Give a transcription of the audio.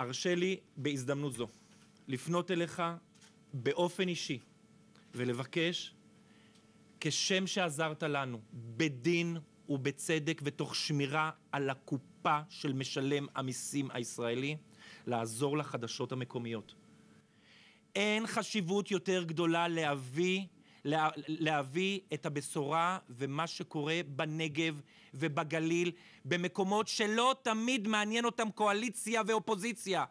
הרשה לי בהזדמנות זו לפנות אליך באופן אישי ולבקש, כשם שעזרת לנו, בדין ובצדק ותוך שמירה על הקופה של משלם המיסים הישראלי, לעזור לחדשות המקומיות. אין חשיבות יותר גדולה להביא לה, להביא את הבשורה ומה שקורה בנגב ובגליל, במקומות שלא תמיד מעניין אותם קואליציה ואופוזיציה.